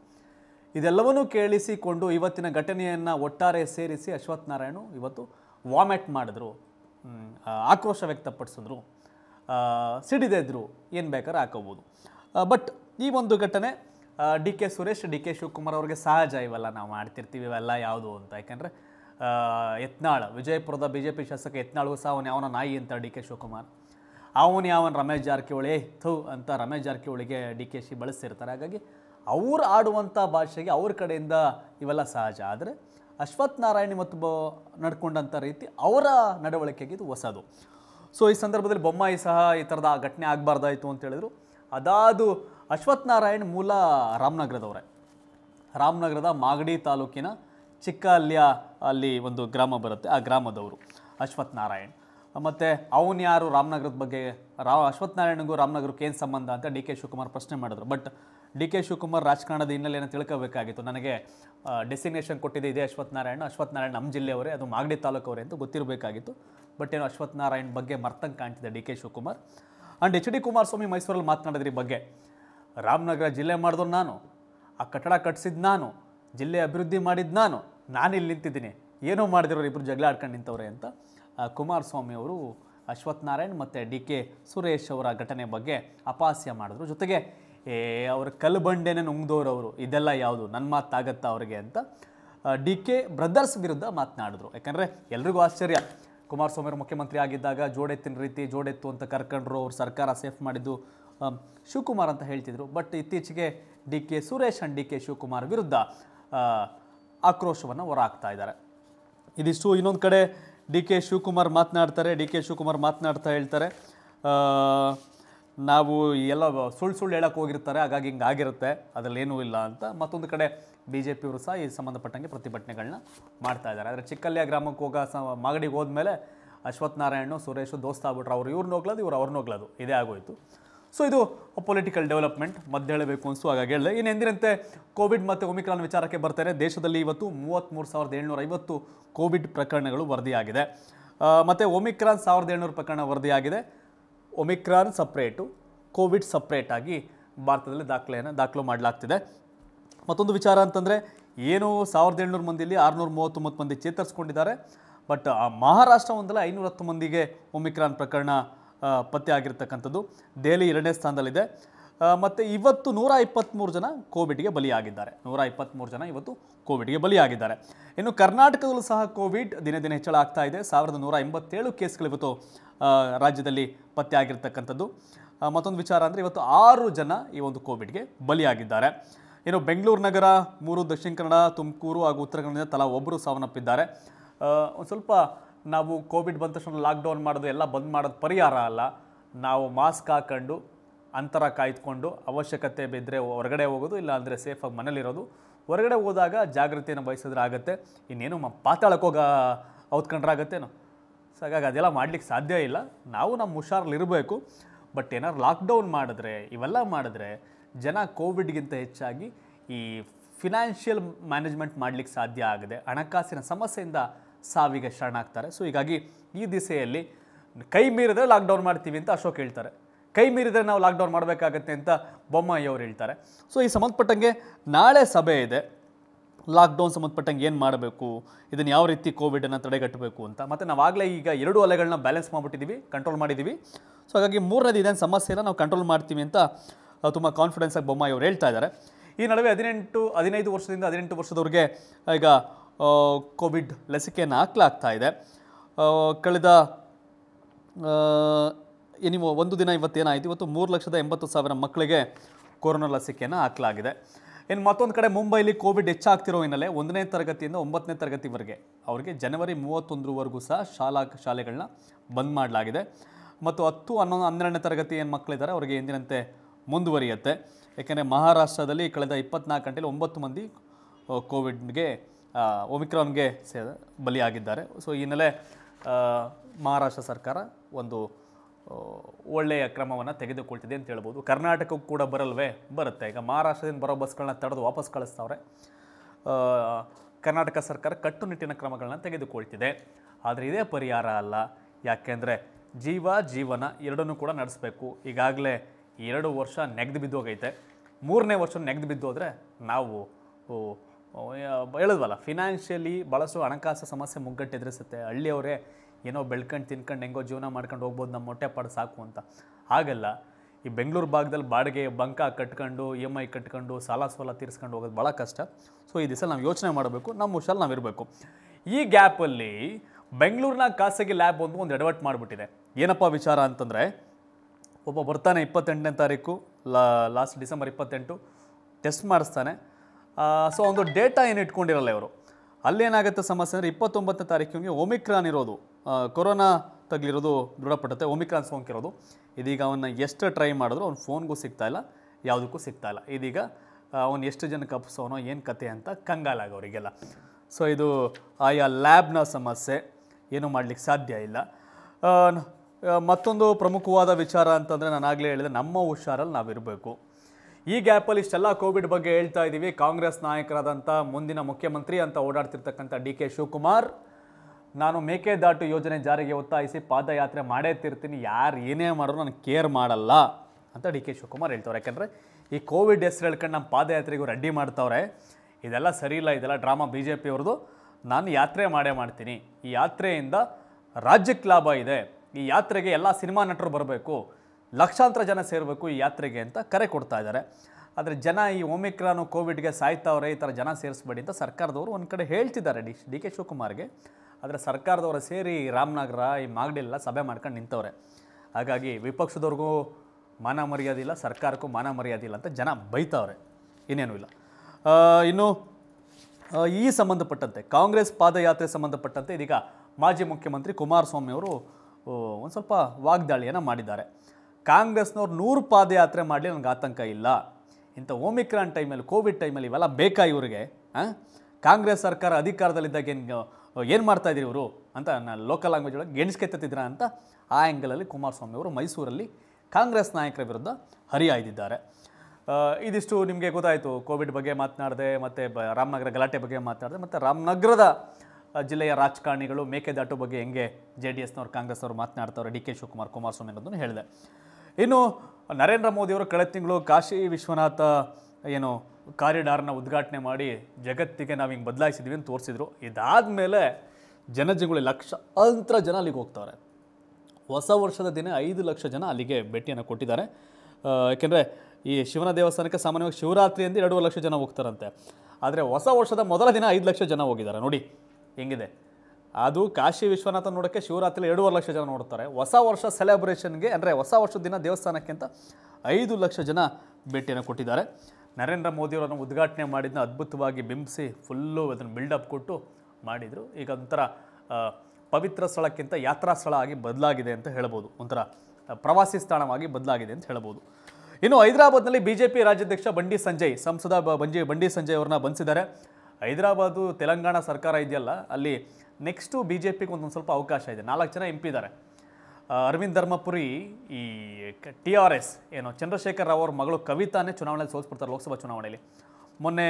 ಇದೆಲ್ಲವನ್ನೂ ಕೇಳಿಸಿಕೊಂಡು ಇವತ್ತಿನ ಘಟನೆಯನ್ನು ಒಟ್ಟಾರೆ ಸೇರಿಸಿ ಅಶ್ವಥ್ ನಾರಾಯಣ ಇವತ್ತು ವಾಮೆಟ್ ಮಾಡಿದ್ರು ಆಕ್ರೋಶ ವ್ಯಕ್ತಪಡಿಸಿದ್ರು ಇದ್ದರು ಏನು ಬೇಕಾದ್ರೆ ಹಾಕೋಬೋದು ಬಟ್ ಈ ಒಂದು ಘಟನೆ D K Suresh D K Shivakumar ಅವ್ರಿಗೆ ಸಹಜ ಇವೆಲ್ಲ ನಾವು ಮಾಡ್ತಿರ್ತೀವಿ ಇವೆಲ್ಲ ಯಾವುದು ಅಂತ ಯಾಕೆಂದರೆ ಯತ್ನಾಳ್ ವಿಜಯಪುರದ ಬಿ ಜೆ ಪಿ ಶಾಸಕ ಯತ್ನಾಳ್ಗೂ ಸಹ ಅವನು ಯಾವನ ನಾಯಿ ಅಂತ ಡಿ ಕೆ ಶಿವಕುಮಾರ್ ಅವನು ಯಾವನ ರಮೇಶ್ ಜಾರಕಿಹೊಳಿ ಥು ಅಂತ ರಮೇಶ್ ಜಾರಕಿಹೊಳಿಗೆ ಡಿ ಕೆ ಶಿ ಬಳಸಿರ್ತಾರೆ ಹಾಗಾಗಿ ಅವ್ರು ಆಡುವಂಥ ಭಾಷೆಗೆ ಅವ್ರ ಕಡೆಯಿಂದ ಇವೆಲ್ಲ ಸಹಜ ಆದರೆ ಅಶ್ವಥ್ ನಾರಾಯಣಿ ಮತ್ತು ಬ ನಡ್ಕೊಂಡಂಥ ರೀತಿ ಅವರ ನಡವಳಿಕೆಗೆ ಇದು ಹೊಸದು ಸೊ ಈ ಸಂದರ್ಭದಲ್ಲಿ ಬೊಮ್ಮಾಯಿ ಸಹ ಈ ಥರದ ಘಟನೆ ಆಗಬಾರ್ದಾಯಿತು ಅಂತ ಹೇಳಿದರು ಅದಾದು ಅಶ್ವಥ್ ನಾರಾಯಣ್ ಮೂಲ ರಾಮನಗರದವರೇ ರಾಮನಗರದ ಮಾಗಡಿ ತಾಲೂಕಿನ ಚಿಕ್ಕಹಳ್ಳಿಯ ಅಲ್ಲಿ ಒಂದು ಗ್ರಾಮ ಬರುತ್ತೆ ಆ ಗ್ರಾಮದವರು ಅಶ್ವಥ್ ನಾರಾಯಣ್ ಮತ್ತು ಅವನು ಯಾರು ರಾಮನಗರದ ಬಗ್ಗೆ ರಾ ಅಶ್ವಥ್ ನಾರಾಯಣಗೂ ರಾಮನಗರಕ್ಕೆ ಏನು ಸಂಬಂಧ ಅಂತ ಡಿ ಕೆ ಶಿವಕುಮಾರ್ ಪ್ರಶ್ನೆ ಮಾಡಿದ್ರು ಬಟ್ ಡಿ ಕೆ ಶಿವಕುಮಾರ್ ರಾಜಕಾರಣದ ಹಿನ್ನೆಲೆಯನ್ನು ತಿಳ್ಕೋಬೇಕಾಗಿತ್ತು ನನಗೆ ಡೆಸಿಗ್ನೇಷನ್ ಕೊಟ್ಟಿದ್ದೆ ಇದೇ ಅಶ್ವಥ್ ನಾರಾಯಣ ಅಶ್ವಥ್ ನಮ್ಮ ಜಿಲ್ಲೆಯವರೇ ಅದು ಮಾಗಡಿ ತಾಲೂಕವರೇ ಅಂತ ಗೊತ್ತಿರಬೇಕಾಗಿತ್ತು ಬಟ್ ಏನು ಅಶ್ವಥ್ ನಾರಾಯಣ್ ಬಗ್ಗೆ ಮರ್ತಂಗೆ ಕಾಣ್ತಿದೆ D K Shivakumar and H D Kumaraswamy ಮೈಸೂರಲ್ಲಿ ಮಾತನಾಡಿದ್ರಿ ಬಗ್ಗೆ ರಾಮನಗರ ಜಿಲ್ಲೆ ಮಾಡಿದ್ರು ನಾನು ಆ ಕಟ್ಟಡ ಕಟ್ಟಿಸಿದ್ದು ನಾನು ಜಿಲ್ಲೆ ಅಭಿವೃದ್ಧಿ ಮಾಡಿದ್ದು ನಾನು ನಾನಿಲ್ಲಿ ನಿಂತಿದ್ದೀನಿ ಏನೋ ಮಾಡಿದಿರೋರು ಇಬ್ಬರು ಜಗಳ ಆಡ್ಕೊಂಡು ನಿಂತವ್ರೆ ಅಂತ ಕುಮಾರಸ್ವಾಮಿ ಅವರು ಅಶ್ವಥ್ ನಾರಾಯಣ್ ಮತ್ತು ಡಿ ಕೆ ಸುರೇಶ್ ಅವರ ಘಟನೆ ಬಗ್ಗೆ ಅಪಾಸ್ಯ ಮಾಡಿದ್ರು ಜೊತೆಗೆ ಏ ಅವ್ರ ಕಲ್ಲು ಬಂಡೆನೇ ಅವರು ಇದೆಲ್ಲ ಯಾವುದು ನನ್ನ ಮಾತಾಗತ್ತಾ ಅವ್ರಿಗೆ ಅಂತ ಡಿ ಕೆ ಬ್ರದರ್ಸ್ ವಿರುದ್ಧ ಮಾತನಾಡಿದ್ರು ಯಾಕಂದರೆ ಎಲ್ರಿಗೂ ಆಶ್ಚರ್ಯ ಕುಮಾರಸ್ವಾಮಿ ಅವರು ಮುಖ್ಯಮಂತ್ರಿ ಆಗಿದ್ದಾಗ ಜೋಡೆತ್ತಿನ ರೀತಿ ಜೋಡೆತ್ತು ಅಂತ ಕರ್ಕೊಂಡ್ರು ಅವ್ರ ಸರ್ಕಾರ ಸೇಫ್ ಮಾಡಿದ್ದು ಶಿವಕುಮಾರ್ ಅಂತ ಹೇಳ್ತಿದ್ರು ಬಟ್ ಇತ್ತೀಚೆಗೆ D K Suresh and D K Shivakumar ವಿರುದ್ಧ ಆಕ್ರೋಶವನ್ನು ಹೊರಹಾಕ್ತಾ ಇದ್ದಾರೆ ಇದಿಷ್ಟು ಇನ್ನೊಂದು ಕಡೆ ಡಿ ಕೆ ಶಿವಕುಮಾರ್ ಮಾತನಾಡ್ತಾರೆ ಡಿ ಕೆ ಶಿವಕುಮಾರ್ ಮಾತನಾಡ್ತಾ ಹೇಳ್ತಾರೆ ನಾವು ಎಲ್ಲ ಸುಳ್ಳು ಸುಳ್ಳು ಹೇಳಕ್ಕೆ ಹೋಗಿರ್ತಾರೆ ಹಾಗಾಗಿ ಹಿಂಗೆ ಆಗಿರುತ್ತೆ ಅದರಲ್ಲೇನೂ ಇಲ್ಲ ಅಂತ ಮತ್ತೊಂದು ಕಡೆ ಬಿ ಜೆ ಪಿಯವರು ಸಹ ಈ ಸಂಬಂಧಪಟ್ಟಂಗೆ ಪ್ರತಿಭಟನೆಗಳನ್ನ ಮಾಡ್ತಾ ಇದ್ದಾರೆ ಆದರೆ ಚಿಕ್ಕಲ್ಯ ಗ್ರಾಮಕ್ಕೆ ಹೋಗ ಸ ಮಾಗಡಿಗೆ ಹೋದ್ಮೇಲೆ ಅಶ್ವಥ್ ನಾರಾಯಣ ಸುರೇಶು ದೋಸ್ತ ಬಿಟ್ರು ಅವ್ರು ಇವ್ರನ್ನ ಹೋಗ್ಲೋದು ಇವ್ರು ಅವ್ರನ್ನ ಹೋಗ್ಲೋದು ಇದೇ ಆಗೋಯಿತು ಸೊ ಇದು ಪೊಲಿಟಿಕಲ್ ಡೆವಲಪ್ಮೆಂಟ್ ಮದ್ದು ಹೇಳಬೇಕು ಅನಿಸು ಹಾಗಾಗಿ ಹೇಳಿದೆ ಇನ್ನು ಎಂದಿನಂತೆ ಕೋವಿಡ್ ಮತ್ತು ಒಮಿಕ್ರಾನ್ ವಿಚಾರಕ್ಕೆ ಬರ್ತಾರೆ ದೇಶದಲ್ಲಿ ಇವತ್ತು ಮೂವತ್ತ್ಮೂರು ಸಾವಿರದ ಏಳ್ನೂರ ಐವತ್ತು ಕೋವಿಡ್ ಪ್ರಕರಣಗಳು ವರದಿಯಾಗಿದೆ ಮತ್ತು ಒಮಿಕ್ರಾನ್ ಸಾವಿರದ ಏಳ್ನೂರು ಪ್ರಕರಣ ವರದಿಯಾಗಿದೆ ಒಮಿಕ್ರಾನ್ ಸಪ್ರೇಟು ಕೋವಿಡ್ ಸಪ್ರೇಟಾಗಿ ಭಾರತದಲ್ಲಿ ದಾಖಲೆಯನ್ನು ದಾಖಲು ಮಾಡಲಾಗ್ತಿದೆ ಮತ್ತೊಂದು ವಿಚಾರ ಅಂತಂದರೆ ಏನು ಸಾವಿರದ ಏಳ್ನೂರು ಮಂದಿಯಲ್ಲಿ ಆರುನೂರ ಮೂವತ್ತೊಂಬತ್ತು ಮಂದಿ ಚೇತರಿಸ್ಕೊಂಡಿದ್ದಾರೆ ಬಟ್ ಆ ಮಹಾರಾಷ್ಟ್ರ ಒಂದಲ್ಲ ಐನೂರ ಹತ್ತು ಮಂದಿಗೆ ಒಮಿಕ್ರಾನ್ ಪ್ರಕರಣ ಪತ್ತೆ ಆಗಿರ್ತಕ್ಕಂಥದ್ದು ದೆಹಲಿ ಎರಡನೇ ಸ್ಥಾನದಲ್ಲಿದೆ ಮತ್ತು ಇವತ್ತು ನೂರ ಇಪ್ಪತ್ತ್ಮೂರು ಜನ ಕೋವಿಡ್ಗೆ ಬಲಿಯಾಗಿದ್ದಾರೆ ನೂರ ಇಪ್ಪತ್ತ್ಮೂರು ಜನ ಇವತ್ತು ಕೋವಿಡ್ಗೆ ಬಲಿಯಾಗಿದ್ದಾರೆ ಇನ್ನು ಕರ್ನಾಟಕದಲ್ಲೂ ಸಹ ಕೋವಿಡ್ ದಿನೇ ದಿನೇ ಹೆಚ್ಚಳ ಆಗ್ತಾ ಇದೆ ಸಾವಿರದ ನೂರ ಎಂಬತ್ತೇಳು ಕೇಸ್ಗಳು ಇವತ್ತು ರಾಜ್ಯದಲ್ಲಿ ಪತ್ತೆ ಆಗಿರ್ತಕ್ಕಂಥದ್ದು ಮತ್ತೊಂದು ವಿಚಾರ ಅಂದರೆ ಇವತ್ತು ಆರು ಜನ ಈ ಒಂದು ಕೋವಿಡ್ಗೆ ಬಲಿಯಾಗಿದ್ದಾರೆ ಇನ್ನು ಬೆಂಗಳೂರು ನಗರ ಮೂರು ದಕ್ಷಿಣ ಕನ್ನಡ ತುಮಕೂರು ಹಾಗೂ ಉತ್ತರ ಕನ್ನಡದಿಂದ ತಲಾ ಒಬ್ಬರು ಸಾವನ್ನಪ್ಪಿದ್ದಾರೆ ಒಂದು ಸ್ವಲ್ಪ ನಾವು ಕೋವಿಡ್ ಬಂದ ತಕ್ಷಣ ಲಾಕ್ಡೌನ್ ಮಾಡೋದು ಎಲ್ಲ ಬಂದ್ ಮಾಡೋದು ಪರಿಹಾರ ಅಲ್ಲ ನಾವು ಮಾಸ್ಕ್ ಹಾಕ್ಕೊಂಡು ಅಂತರ ಕಾಯ್ದುಕೊಂಡು ಅವಶ್ಯಕತೆ ಬಿದ್ದರೆ ಹೊರಗಡೆ ಹೋಗೋದು ಇಲ್ಲ ಅಂದರೆ ಸೇಫಾಗಿ ಮನೇಲಿರೋದು ಹೊರಗಡೆ ಹೋದಾಗ ಜಾಗೃತಿಯನ್ನು ಬಯಸಿದ್ರೆ ಆಗುತ್ತೆ ಇನ್ನೇನು ಮ ಪಾತಾಳಕ್ಕೆ ಔತ್ಕಂಡ್ರೆ ಆಗತ್ತೇನೋ ಸೊ ಹಾಗಾಗಿ ಅದೆಲ್ಲ ಮಾಡಲಿಕ್ಕೆ ಸಾಧ್ಯ ಇಲ್ಲ ನಾವು ನಮ್ಮ ಹುಷಾರಲ್ಲಿರಬೇಕು ಬಟ್ ಏನಾದ್ರು ಲಾಕ್ಡೌನ್ ಮಾಡಿದ್ರೆ ಇವೆಲ್ಲ ಮಾಡಿದ್ರೆ ಜನ ಕೋವಿಡ್ಗಿಂತ ಹೆಚ್ಚಾಗಿ ಈ ಫಿನಾನ್ಷಿಯಲ್ ಮ್ಯಾನೇಜ್ಮೆಂಟ್ ಮಾಡಲಿಕ್ಕೆ ಸಾಧ್ಯ ಆಗದೆ ಹಣಕಾಸಿನ ಸಮಸ್ಯೆಯಿಂದ ಸಾವಿಗೆ ಶರಣಾಗ್ತಾರೆ ಸೊ ಹೀಗಾಗಿ ಈ ದಿಸೆಯಲ್ಲಿ ಕೈ ಮೀರಿದ್ರೆ ಲಾಕ್ಡೌನ್ ಮಾಡ್ತೀವಿ ಅಂತ ಅಶೋಕ್ ಹೇಳ್ತಾರೆ ಕೈ ಮೀರಿದರೆ ನಾವು ಲಾಕ್ಡೌನ್ ಮಾಡಬೇಕಾಗತ್ತೆ ಅಂತ ಬೊಮ್ಮಾಯಿ ಅವರು ಹೇಳ್ತಾರೆ ಸೊ ಈ ಸಂಬಂಧಪಟ್ಟಂಗೆ ನಾಳೆ ಸಭೆ ಇದೆ ಲಾಕ್ಡೌನ್ ಸಂಬಂಧಪಟ್ಟಂಗೆ ಏನು ಮಾಡಬೇಕು ಇದನ್ನು ಯಾವ ರೀತಿ ಕೋವಿಡನ್ನು ತಡೆಗಟ್ಟಬೇಕು ಅಂತ ಮತ್ತು ನಾವಾಗಲೇ ಈಗ ಎರಡು ಅಲೆಗಳನ್ನ ಬ್ಯಾಲೆನ್ಸ್ ಮಾಡಿಬಿಟ್ಟಿದ್ದೀವಿ ಕಂಟ್ರೋಲ್ ಮಾಡಿದ್ದೀವಿ ಸೊ ಹಾಗಾಗಿ ಮೂರನೇದು ಇದೇನು ಸಮಸ್ಯೆನ ನಾವು ಕಂಟ್ರೋಲ್ ಮಾಡ್ತೀವಿ ಅಂತ ತುಂಬ ಕಾನ್ಫಿಡೆನ್ಸಾಗಿ ಬೊಮ್ಮಾಯಿ ಅವರು ಹೇಳ್ತಾ ಇದ್ದಾರೆ ಈ ನಡುವೆ ಹದಿನೆಂಟು ಹದಿನೈದು ವರ್ಷದಿಂದ ಹದಿನೆಂಟು ವರ್ಷದವ್ರಿಗೆ ಈಗ ಕೋವಿಡ್ ಲಸಿಕೆಯನ್ನು ಹಾಕ್ಲಾಗ್ತಾ ಇದೆ ಕಳೆದ ನೀವು ಒಂದು ದಿನ ಇವತ್ತೇನಾಯಿತು ಇವತ್ತು ಮೂರು ಲಕ್ಷದ ಎಂಬತ್ತು ಸಾವಿರ ಮಕ್ಕಳಿಗೆ ಕೊರೋನಾ ಲಸಿಕೆಯನ್ನು ಹಾಕಲಾಗಿದೆ ಇನ್ನು ಮತ್ತೊಂದು ಕಡೆ ಮುಂಬೈಲಿ ಕೋವಿಡ್ ಹೆಚ್ಚಾಗ್ತಿರೋ ಹಿನ್ನೆಲೆ ಒಂದನೇ ತರಗತಿಯಿಂದ ಒಂಬತ್ತನೇ ತರಗತಿವರೆಗೆ ಅವರಿಗೆ ಜನವರಿ ಮೂವತ್ತೊಂದರವರೆಗೂ ಸಹ ಶಾಲಾ ಶಾಲೆಗಳನ್ನ ಬಂದ್ ಮಾಡಲಾಗಿದೆ ಮತ್ತು ಹತ್ತು ಹನ್ನೊಂದು ಹನ್ನೆರಡನೇ ತರಗತಿ ಏನು ಮಕ್ಕಳಿದ್ದಾರೆ ಅವರಿಗೆ ಎಂದಿನಂತೆ ಮುಂದುವರಿಯುತ್ತೆ ಏಕೆಂದರೆ ಮಹಾರಾಷ್ಟ್ರದಲ್ಲಿ ಕಳೆದ ಇಪ್ಪತ್ನಾಲ್ಕು ಗಂಟೆಯಲ್ಲಿ ಒಂಬತ್ತು ಮಂದಿ ಕೋವಿಡ್ಗೆ ಒಮಿಕ್ರಾನ್ಗೆ ಬಲಿಯಾಗಿದ್ದಾರೆ ಸೊ ಈ ಹಿನ್ನೆಲೆ ಮಹಾರಾಷ್ಟ್ರ ಸರ್ಕಾರ ಒಂದು ಒಳ್ಳೆಯ ಕ್ರಮವನ್ನು ತೆಗೆದುಕೊಳ್ತಿದೆ ಅಂತ ಹೇಳ್ಬೋದು ಕರ್ನಾಟಕಕ್ಕೂ ಕೂಡ ಬರಲ್ವೇ ಬರುತ್ತೆ ಈಗ ಮಹಾರಾಷ್ಟ್ರದಿಂದ ಬರೋ ಬಸ್ಗಳನ್ನ ತಡೆದು ವಾಪಸ್ ಕಳಿಸ್ತಾವ್ರೆ ಕರ್ನಾಟಕ ಸರ್ಕಾರ ಕಟ್ಟುನಿಟ್ಟಿನ ಕ್ರಮಗಳನ್ನ ತೆಗೆದುಕೊಳ್ತಿದೆ ಆದರೆ ಇದೇ ಪರಿಹಾರ ಅಲ್ಲ ಯಾಕೆಂದರೆ ಜೀವ ಜೀವನ ಎರಡನ್ನೂ ಕೂಡ ನಡೆಸಬೇಕು ಈಗಾಗಲೇ ಎರಡು ವರ್ಷ ನೆಗೆದು ಬಿದ್ದೋಗೈತೆ ಮೂರನೇ ವರ್ಷ ನೆಗೆದು ಬಿದ್ದೋದ್ರೆ ನಾವು ಹೇಳಿದ್ವಲ್ಲ ಫಿನಾನ್ಷಿಯಲಿ ಭಾಳಷ್ಟು ಹಣಕಾಸು ಸಮಸ್ಯೆ ಎದುರಿಸುತ್ತೆ ಹಳ್ಳಿಯವರೇ ಏನೋ ಬೆಳ್ಕೊಂಡು ತಿನ್ಕೊಂಡು ಹೆಂಗೋ ಜೀವನ ಮಾಡ್ಕೊಂಡು ಹೋಗ್ಬೋದು ನಮ್ಮ ಮೊಟ್ಟೆ ಪಾಡು ಸಾಕು ಅಂತ ಹಾಗಲ್ಲ ಈ ಬೆಂಗಳೂರು ಭಾಗದಲ್ಲಿ ಬಾಡಿಗೆ ಬಂಕ ಕಟ್ಕೊಂಡು ಇ ಎಮ್ ಐ ಕಟ್ಕೊಂಡು ಸಾಲ ಸೋಲ ತೀರಿಸ್ಕೊಂಡು ಹೋಗೋದು ಭಾಳ ಕಷ್ಟ ಸೊ ಈ ದಿವಸ ನಾವು ಯೋಚನೆ ಮಾಡಬೇಕು ನಮ್ಮ ನಾವು ನಾವಿರಬೇಕು ಈ ಗ್ಯಾಪಲ್ಲಿ ಬೆಂಗಳೂರಿನ ಖಾಸಗಿ ಲ್ಯಾಬ್ ಒಂದು ಒಂದು ಎಡವಟ್ ಮಾಡಿಬಿಟ್ಟಿದೆ ಏನಪ್ಪ ವಿಚಾರ ಅಂತಂದರೆ ಒಬ್ಬ ಬರ್ತಾನೆ ಇಪ್ಪತ್ತೆಂಟನೇ ತಾರೀಕು ಲಾ ಲಾಸ್ಟ್ ಡಿಸೆಂಬರ್ ಇಪ್ಪತ್ತೆಂಟು ಟೆಸ್ಟ್ ಮಾಡಿಸ್ತಾನೆ ಸೊ ಒಂದು ಡೇಟಾ ಏನು ಇಟ್ಕೊಂಡಿರಲ್ಲ ಇವರು ಅಲ್ಲೇನಾಗುತ್ತೆ ಸಮಸ್ಯೆ ಅಂದರೆ ಇಪ್ಪತ್ತೊಂಬತ್ತನೇ ತಾರೀಕಿಗೆ ಒಮಿಕ್ರಾನ್ ಇರೋದು ಕೊರೋನಾ ತಗಲಿರೋದು ದೃಢಪಟ್ಟುತ್ತೆ ಒಮಿಕ್ರಾನ್ ಇರೋದು ಇದೀಗ ಅವನ್ನ ಎಷ್ಟು ಟ್ರೈ ಮಾಡಿದ್ರು ಅವ್ನ ಫೋನ್ಗೂ ಸಿಗ್ತಾ ಇಲ್ಲ ಯಾವುದಕ್ಕೂ ಸಿಗ್ತಾ ಇಲ್ಲ ಇದೀಗ ಅವನು ಎಷ್ಟು ಜನ ಕಪ್ಸೋನೋ ಏನು ಕತೆ ಅಂತ ಅವರಿಗೆಲ್ಲ ಸೊ ಇದು ಆಯಾ ಲ್ಯಾಬ್ನ ಸಮಸ್ಯೆ ಏನೂ ಮಾಡಲಿಕ್ಕೆ ಸಾಧ್ಯ ಇಲ್ಲ ಮತ್ತೊಂದು ಪ್ರಮುಖವಾದ ವಿಚಾರ ಅಂತಂದರೆ ಆಗಲೇ ಹೇಳಿದೆ ನಮ್ಮ ಹುಷಾರಲ್ಲಿ ನಾವಿರಬೇಕು ಈ ಗ್ಯಾಪಲ್ಲಿ ಇಷ್ಟೆಲ್ಲ ಕೋವಿಡ್ ಬಗ್ಗೆ ಹೇಳ್ತಾ ಇದ್ದೀವಿ ಕಾಂಗ್ರೆಸ್ ನಾಯಕರಾದಂಥ ಮುಂದಿನ ಮುಖ್ಯಮಂತ್ರಿ ಅಂತ ಓಡಾಡ್ತಿರ್ತಕ್ಕಂಥ ಡಿ ಕೆ ಶಿವಕುಮಾರ್ ನಾನು ಮೇಕೆದಾಟು ಯೋಜನೆ ಜಾರಿಗೆ ಒತ್ತಾಯಿಸಿ ಪಾದಯಾತ್ರೆ ಮಾಡೇತಿರ್ತೀನಿ ಯಾರು ಏನೇ ಮಾಡೋರು ನಾನು ಕೇರ್ ಮಾಡಲ್ಲ ಅಂತ ಡಿ ಕೆ ಶಿವಕುಮಾರ್ ಹೇಳ್ತವ್ರೆ ಯಾಕೆಂದರೆ ಈ ಕೋವಿಡ್ ಹೆಸರು ಹೇಳ್ಕೊಂಡು ನಮ್ಮ ಪಾದಯಾತ್ರೆಗೂ ರೆಡ್ಡಿ ಮಾಡ್ತವ್ರೆ ಇದೆಲ್ಲ ಸರಿ ಇಲ್ಲ ಇದೆಲ್ಲ ಡ್ರಾಮಾ ಬಿ ಜೆ ಪಿಯವ್ರದ್ದು ನಾನು ಯಾತ್ರೆ ಮಾಡೇ ಮಾಡ್ತೀನಿ ಈ ಯಾತ್ರೆಯಿಂದ ರಾಜ್ಯಕ್ಕೆ ಲಾಭ ಇದೆ ಈ ಯಾತ್ರೆಗೆ ಎಲ್ಲ ಸಿನಿಮಾ ನಟರು ಬರಬೇಕು ಲಕ್ಷಾಂತರ ಜನ ಸೇರಬೇಕು ಈ ಯಾತ್ರೆಗೆ ಅಂತ ಕರೆ ಕೊಡ್ತಾ ಇದ್ದಾರೆ ಆದರೆ ಜನ ಈ ಒಮಿಕ್ರಾನು ಕೋವಿಡ್ಗೆ ಸಾಯ್ತಾವ್ರೆ ಈ ಥರ ಜನ ಸೇರಿಸ್ಬೇಡಿ ಅಂತ ಸರ್ಕಾರದವರು ಒಂದು ಕಡೆ ಹೇಳ್ತಿದ್ದಾರೆ ಡಿ ಡಿ ಕೆ ಶಿವಕುಮಾರ್ಗೆ ಆದರೆ ಸರ್ಕಾರದವರು ಸೇರಿ ರಾಮನಗರ ಈ ಮಾಗಡಿಲ್ಲ ಸಭೆ ಮಾಡ್ಕೊಂಡು ನಿಂತವ್ರೆ ಹಾಗಾಗಿ ವಿಪಕ್ಷದವ್ರಿಗೂ ಮಾನ ಮರ್ಯಾದಿಲ್ಲ ಸರ್ಕಾರಕ್ಕೂ ಮಾನ ಮರ್ಯಾದೆ ಇಲ್ಲ ಅಂತ ಜನ ಬೈತವ್ರೆ ಇನ್ನೇನೂ ಇಲ್ಲ ಇನ್ನು ಈ ಸಂಬಂಧಪಟ್ಟಂತೆ ಕಾಂಗ್ರೆಸ್ ಪಾದಯಾತ್ರೆ ಸಂಬಂಧಪಟ್ಟಂತೆ ಇದೀಗ ಮಾಜಿ ಮುಖ್ಯಮಂತ್ರಿ ಕುಮಾರಸ್ವಾಮಿ ಅವರು ಒಂದು ಸ್ವಲ್ಪ ವಾಗ್ದಾಳಿಯನ್ನು ಮಾಡಿದ್ದಾರೆ ಕಾಂಗ್ರೆಸ್ನವ್ರು ನೂರು ಪಾದಯಾತ್ರೆ ಮಾಡಲಿ ನನಗೆ ಆತಂಕ ಇಲ್ಲ ಇಂಥ ಓಮಿಕ್ರಾನ್ ಟೈಮಲ್ಲಿ ಕೋವಿಡ್ ಟೈಮಲ್ಲಿ ಇವೆಲ್ಲ ಬೇಕಾ ಇವರಿಗೆ ಹಾಂ ಕಾಂಗ್ರೆಸ್ ಸರ್ಕಾರ ಅಧಿಕಾರದಲ್ಲಿದ್ದಾಗ ಏನು ಏನು ಇದ್ದೀರಿ ಇವರು ಅಂತ ನಾನು ಲೋಕಲ್ ಲ್ಯಾಂಗ್ವೇಜ್ ಒಳಗೆ ಗೆಣಿಸ್ಕೆತ್ತಿದ್ದೀರಾ ಅಂತ ಆ ಆ್ಯಂಗಲಲ್ಲಿ ಕುಮಾರಸ್ವಾಮಿ ಅವರು ಮೈಸೂರಲ್ಲಿ ಕಾಂಗ್ರೆಸ್ ನಾಯಕರ ವಿರುದ್ಧ ಹರಿಹಾಯ್ದಿದ್ದಾರೆ ಇದಿಷ್ಟು ನಿಮಗೆ ಗೊತ್ತಾಯಿತು ಕೋವಿಡ್ ಬಗ್ಗೆ ಮಾತನಾಡಿದೆ ಮತ್ತು ಬ ರಾಮನಗರ ಗಲಾಟೆ ಬಗ್ಗೆ ಮಾತನಾಡಿದೆ ಮತ್ತು ರಾಮನಗರದ ಜಿಲ್ಲೆಯ ರಾಜಕಾರಣಿಗಳು ಮೇಕೆದಾಟು ಬಗ್ಗೆ ಹೆಂಗೆ ಜೆ ಡಿ ಎಸ್ನವ್ರು ಕಾಂಗ್ರೆಸ್ನವ್ರು ಮಾತನಾಡ್ತಾವ್ರೆ ಡಿ ಕೆ ಶಿವಕುಮಾರ್ ಕುಮಾರಸ್ವಾಮಿ ಅನ್ನೋದನ್ನು ಹೇಳಿದೆ ಇನ್ನು ನರೇಂದ್ರ ಮೋದಿಯವರು ಕಳೆದ ತಿಂಗಳು ಕಾಶಿ ವಿಶ್ವನಾಥ ಏನು ಕಾರಿಡಾರ್ನ ಉದ್ಘಾಟನೆ ಮಾಡಿ ಜಗತ್ತಿಗೆ ನಾವು ಹಿಂಗೆ ಬದಲಾಯಿಸಿದ್ವಿ ಅಂತ ತೋರಿಸಿದ್ರು ಇದಾದ ಮೇಲೆ ಲಕ್ಷ ಲಕ್ಷಾಂತರ ಜನ ಅಲ್ಲಿಗೆ ಹೋಗ್ತಾರೆ ಹೊಸ ವರ್ಷದ ದಿನ ಐದು ಲಕ್ಷ ಜನ ಅಲ್ಲಿಗೆ ಭೇಟಿಯನ್ನು ಕೊಟ್ಟಿದ್ದಾರೆ ಏಕೆಂದರೆ ಈ ಶಿವನ ದೇವಸ್ಥಾನಕ್ಕೆ ಸಾಮಾನ್ಯವಾಗಿ ಶಿವರಾತ್ರಿ ಅಂದರೆ ಎರಡೂವರೆ ಲಕ್ಷ ಜನ ಹೋಗ್ತಾರಂತೆ ಆದರೆ ಹೊಸ ವರ್ಷದ ಮೊದಲ ದಿನ ಐದು ಲಕ್ಷ ಜನ ಹೋಗಿದ್ದಾರೆ ನೋಡಿ ಹೆಂಗಿದೆ ಅದು ಕಾಶಿ ವಿಶ್ವನಾಥ ನೋಡೋಕ್ಕೆ ಶಿವರಾತ್ರಿಲಿ ಎರಡೂವರೆ ಲಕ್ಷ ಜನ ನೋಡ್ತಾರೆ ಹೊಸ ವರ್ಷ ಸೆಲೆಬ್ರೇಷನ್ಗೆ ಅಂದರೆ ಹೊಸ ವರ್ಷದ ದಿನ ದೇವಸ್ಥಾನಕ್ಕಿಂತ ಐದು ಲಕ್ಷ ಜನ ಭೇಟಿಯನ್ನು ಕೊಟ್ಟಿದ್ದಾರೆ ನರೇಂದ್ರ ಮೋದಿಯವರನ್ನು ಉದ್ಘಾಟನೆ ಮಾಡಿದ್ನ ಅದ್ಭುತವಾಗಿ ಬಿಂಬಿಸಿ ಫುಲ್ಲು ಅದನ್ನು ಬಿಲ್ಡಪ್ ಕೊಟ್ಟು ಮಾಡಿದರು ಈಗ ಒಂಥರ ಪವಿತ್ರ ಸ್ಥಳಕ್ಕಿಂತ ಯಾತ್ರಾ ಸ್ಥಳ ಆಗಿ ಬದಲಾಗಿದೆ ಅಂತ ಹೇಳ್ಬೋದು ಒಂಥರ ಪ್ರವಾಸಿ ಸ್ಥಾನವಾಗಿ ಬದಲಾಗಿದೆ ಅಂತ ಹೇಳ್ಬೋದು ಇನ್ನು ಹೈದರಾಬಾದ್ನಲ್ಲಿ ಬಿ ಜೆ ಪಿ ರಾಜ್ಯಾಧ್ಯಕ್ಷ ಬಂಡಿ ಸಂಜಯ್ ಸಂಸದ ಬಂಜಿ ಬಂಡಿ ಸಂಜಯ್ ಅವ್ರನ್ನ ಬಂದಿದ್ದಾರೆ ಹೈದರಾಬಾದು ತೆಲಂಗಾಣ ಸರ್ಕಾರ ಇದೆಯಲ್ಲ ಅಲ್ಲಿ ನೆಕ್ಸ್ಟು ಬಿ ಜೆ ಪಿಗೆ ಒಂದೊಂದು ಸ್ವಲ್ಪ ಅವಕಾಶ ಇದೆ ನಾಲ್ಕು ಜನ ಎಂ ಪಿ ಇದ್ದಾರೆ ಅರವಿಂದ್ ಧರ್ಮಪುರಿ ಈ ಟಿ ಆರ್ ಎಸ್ ಏನು ಚಂದ್ರಶೇಖರ್ ರಾವ್ ಅವ್ರ ಮಗಳು ಕವಿತಾನೇ ಚುನಾವಣೆಯಲ್ಲಿ ಸೋಲ್ಸ್ಬಿಡ್ತಾರೆ ಲೋಕಸಭಾ ಚುನಾವಣೆಯಲ್ಲಿ ಮೊನ್ನೆ